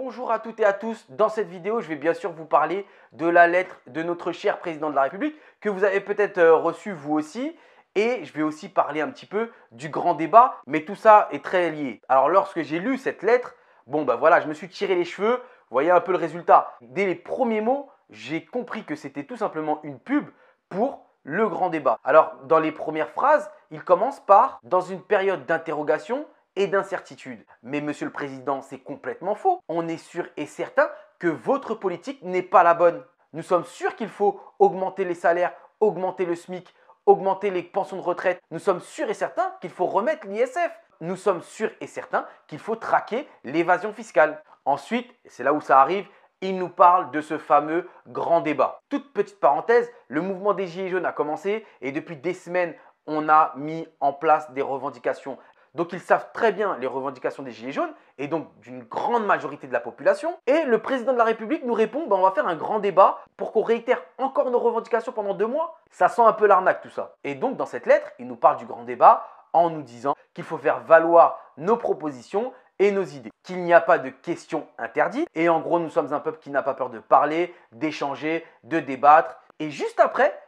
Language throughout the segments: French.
Bonjour à toutes et à tous, dans cette vidéo je vais bien sûr vous parler de la lettre de notre cher président de la République que vous avez peut-être euh, reçue vous aussi et je vais aussi parler un petit peu du grand débat mais tout ça est très lié. Alors lorsque j'ai lu cette lettre, bon bah voilà je me suis tiré les cheveux, vous voyez un peu le résultat. Dès les premiers mots j'ai compris que c'était tout simplement une pub pour le grand débat. Alors dans les premières phrases il commence par dans une période d'interrogation et d'incertitude. Mais monsieur le Président, c'est complètement faux. On est sûr et certain que votre politique n'est pas la bonne. Nous sommes sûrs qu'il faut augmenter les salaires, augmenter le SMIC, augmenter les pensions de retraite. Nous sommes sûrs et certains qu'il faut remettre l'ISF. Nous sommes sûrs et certains qu'il faut traquer l'évasion fiscale. Ensuite, c'est là où ça arrive, il nous parle de ce fameux grand débat. Toute petite parenthèse, le mouvement des Gilets jaunes a commencé et depuis des semaines, on a mis en place des revendications donc ils savent très bien les revendications des Gilets jaunes et donc d'une grande majorité de la population. Et le président de la République nous répond, bah, on va faire un grand débat pour qu'on réitère encore nos revendications pendant deux mois. Ça sent un peu l'arnaque tout ça. Et donc dans cette lettre, il nous parle du grand débat en nous disant qu'il faut faire valoir nos propositions et nos idées, qu'il n'y a pas de questions interdites. Et en gros, nous sommes un peuple qui n'a pas peur de parler, d'échanger, de débattre. Et juste après,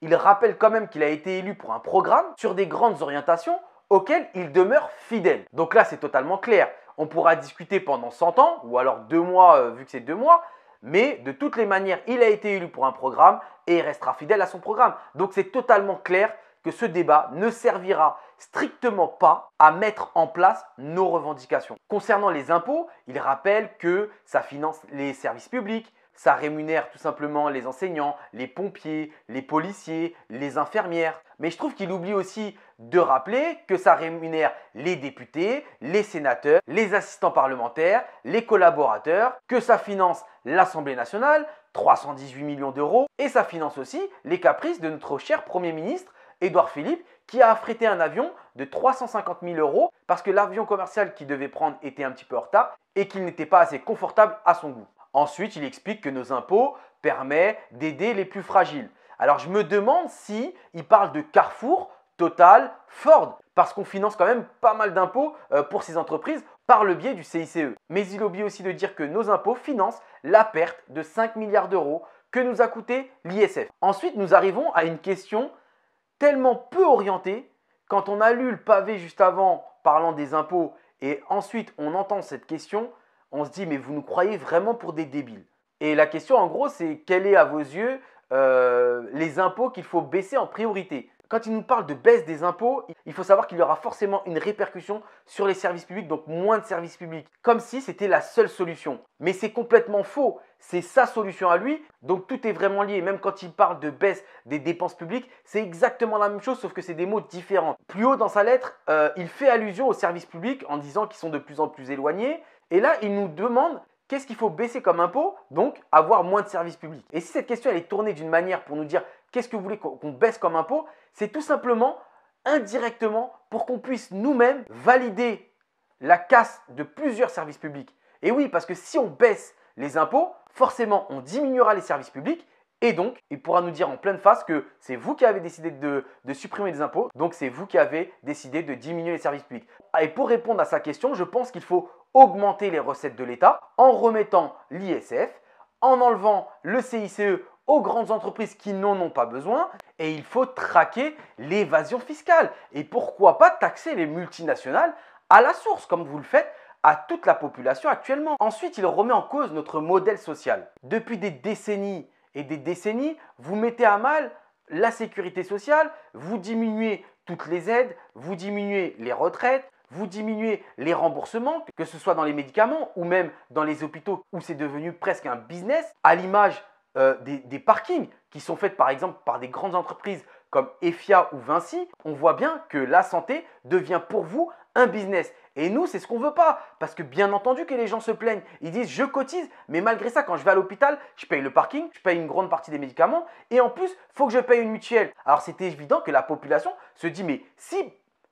il rappelle quand même qu'il a été élu pour un programme sur des grandes orientations auquel il demeure fidèle. Donc là, c'est totalement clair. On pourra discuter pendant 100 ans, ou alors deux mois, euh, vu que c'est deux mois, mais de toutes les manières, il a été élu pour un programme et il restera fidèle à son programme. Donc c'est totalement clair que ce débat ne servira strictement pas à mettre en place nos revendications. Concernant les impôts, il rappelle que ça finance les services publics, ça rémunère tout simplement les enseignants, les pompiers, les policiers, les infirmières. Mais je trouve qu'il oublie aussi de rappeler que ça rémunère les députés, les sénateurs, les assistants parlementaires, les collaborateurs, que ça finance l'Assemblée nationale, 318 millions d'euros, et ça finance aussi les caprices de notre cher Premier ministre, Édouard Philippe, qui a affrété un avion de 350 000 euros parce que l'avion commercial qu'il devait prendre était un petit peu en retard et qu'il n'était pas assez confortable à son goût. Ensuite, il explique que nos impôts permettent d'aider les plus fragiles. Alors je me demande s'il parle de Carrefour, Total, Ford, parce qu'on finance quand même pas mal d'impôts euh, pour ces entreprises par le biais du CICE. Mais il oublie aussi de dire que nos impôts financent la perte de 5 milliards d'euros que nous a coûté l'ISF. Ensuite, nous arrivons à une question tellement peu orientée. Quand on a lu le pavé juste avant parlant des impôts et ensuite on entend cette question, on se dit mais vous nous croyez vraiment pour des débiles. Et la question en gros c'est quel est à vos yeux euh, les impôts qu'il faut baisser en priorité quand il nous parle de baisse des impôts, il faut savoir qu'il y aura forcément une répercussion sur les services publics, donc moins de services publics, comme si c'était la seule solution. Mais c'est complètement faux, c'est sa solution à lui, donc tout est vraiment lié. Même quand il parle de baisse des dépenses publiques, c'est exactement la même chose, sauf que c'est des mots différents. Plus haut dans sa lettre, euh, il fait allusion aux services publics en disant qu'ils sont de plus en plus éloignés, et là, il nous demande qu'est-ce qu'il faut baisser comme impôt, donc avoir moins de services publics. Et si cette question elle est tournée d'une manière pour nous dire qu'est-ce que vous voulez qu'on baisse comme impôt, c'est tout simplement indirectement pour qu'on puisse nous-mêmes valider la casse de plusieurs services publics. Et oui, parce que si on baisse les impôts, forcément on diminuera les services publics et donc, il pourra nous dire en pleine face que c'est vous qui avez décidé de, supprimer les impôts, donc c'est vous qui avez décidé de diminuer les services publics. Ah, et pour répondre à sa question, je pense qu'il faut augmenter les recettes de l'État en remettant l'ISF, en enlevant le CICE aux grandes entreprises qui n'en ont pas besoin et il faut traquer l'évasion fiscale. Et pourquoi pas taxer les multinationales à la source, comme vous le faites à toute la population actuellement. Ensuite, il remet en cause notre modèle social. Depuis des décennies, et des décennies, vous mettez à mal la sécurité sociale, vous diminuez toutes les aides, vous diminuez les retraites, vous diminuez les remboursements, que ce soit dans les médicaments ou même dans les hôpitaux où c'est devenu presque un business, à l'image euh, des, des parkings qui sont faits par exemple par des grandes entreprises comme Effia ou Vinci, on voit bien que la santé devient pour vous un business. Et nous, c'est ce qu'on veut pas. Parce que bien entendu que les gens se plaignent. Ils disent je cotise, mais malgré ça, quand je vais à l'hôpital, je paye le parking, je paye une grande partie des médicaments, et en plus, faut que je paye une mutuelle. Alors c'était évident que la population se dit mais si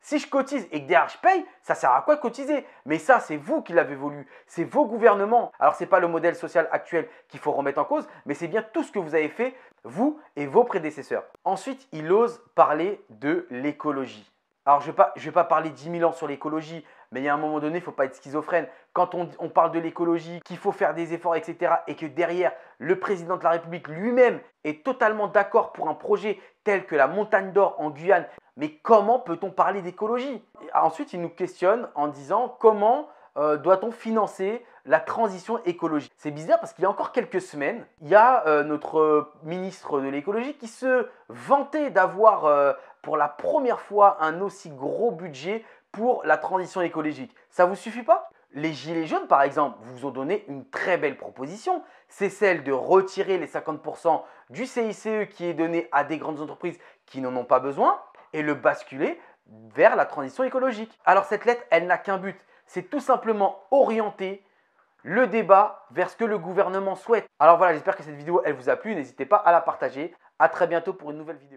si je cotise et que derrière je paye, ça sert à quoi de cotiser Mais ça, c'est vous qui l'avez voulu, c'est vos gouvernements. Alors ce n'est pas le modèle social actuel qu'il faut remettre en cause, mais c'est bien tout ce que vous avez fait, vous et vos prédécesseurs. Ensuite, il ose parler de l'écologie. Alors je ne vais, pas parler 10 000 ans sur l'écologie, mais il y a un moment donné, il ne faut pas être schizophrène. Quand on parle de l'écologie, qu'il faut faire des efforts, etc., et que derrière, le président de la République lui-même est totalement d'accord pour un projet tel que la montagne d'or en Guyane, mais comment peut-on parler d'écologie Ensuite, il nous questionne en disant comment euh, doit-on financer la transition écologique C'est bizarre parce qu'il y a encore quelques semaines, il y a euh, notre ministre de l'écologie qui se vantait d'avoir euh, pour la première fois un aussi gros budget pour la transition écologique. Ça vous suffit pas les Gilets jaunes, par exemple, vous ont donné une très belle proposition. C'est celle de retirer les 50% du CICE qui est donné à des grandes entreprises qui n'en ont pas besoin et le basculer vers la transition écologique. Alors cette lettre, elle n'a qu'un but, c'est tout simplement orienter le débat vers ce que le gouvernement souhaite. Alors voilà, j'espère que cette vidéo, elle vous a plu, n'hésitez pas à la partager. A très bientôt pour une nouvelle vidéo.